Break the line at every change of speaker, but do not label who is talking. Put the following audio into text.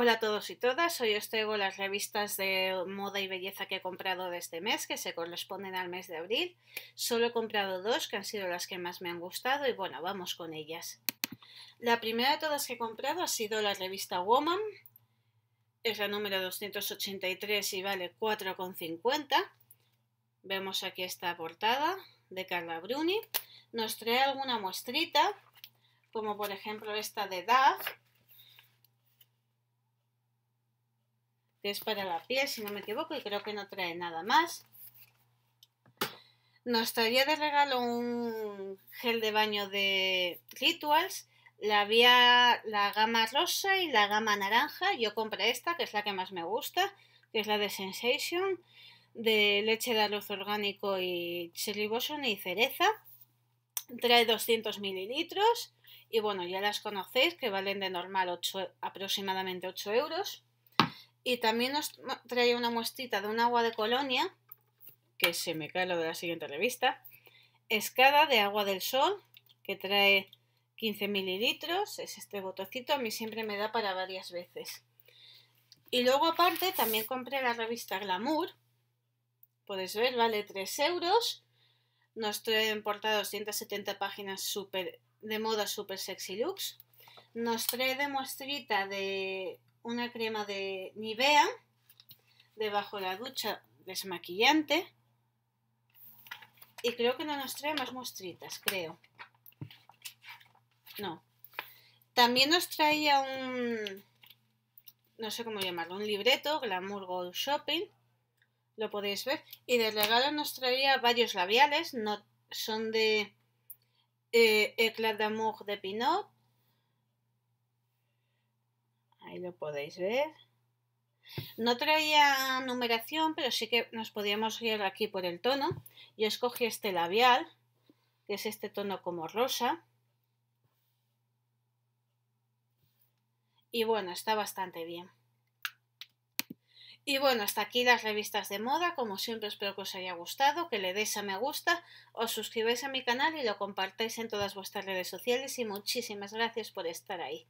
Hola a todos y todas, hoy os traigo las revistas de moda y belleza que he comprado de este mes, que se corresponden al mes de abril. Solo he comprado dos, que han sido las que más me han gustado, y bueno, vamos con ellas. La primera de todas que he comprado ha sido la revista Woman, es la número 283 y vale 4,50. Vemos aquí esta portada de Carla Bruni. Nos trae alguna muestrita, como por ejemplo esta de Duff es para la piel, si no me equivoco, y creo que no trae nada más. Nos traía de regalo un gel de baño de Rituals. La había la gama rosa y la gama naranja. Yo compré esta, que es la que más me gusta, que es la de Sensation, de leche de arroz orgánico y cherry y cereza. Trae 200 mililitros y bueno, ya las conocéis que valen de normal 8, aproximadamente 8 euros. Y también nos trae una muestrita de un agua de colonia, que se me cae lo de la siguiente revista, escada de agua del sol, que trae 15 mililitros, es este botocito, a mí siempre me da para varias veces. Y luego aparte también compré la revista Glamour, podéis ver, vale 3 euros, nos trae en portada 270 páginas de moda super sexy lux. nos trae de muestrita de una crema de Nivea debajo de la ducha desmaquillante y creo que no nos trae más muestritas, creo. No. También nos traía un, no sé cómo llamarlo, un libreto, Glamour Gold Shopping, lo podéis ver. Y de regalo nos traía varios labiales, no, son de eh, de d'Amour de Pinot, Ahí lo podéis ver. No traía numeración, pero sí que nos podíamos ir aquí por el tono. Yo escogí este labial, que es este tono como rosa. Y bueno, está bastante bien. Y bueno, hasta aquí las revistas de moda. Como siempre, espero que os haya gustado, que le deis a me gusta, os suscribáis a mi canal y lo compartáis en todas vuestras redes sociales. Y muchísimas gracias por estar ahí.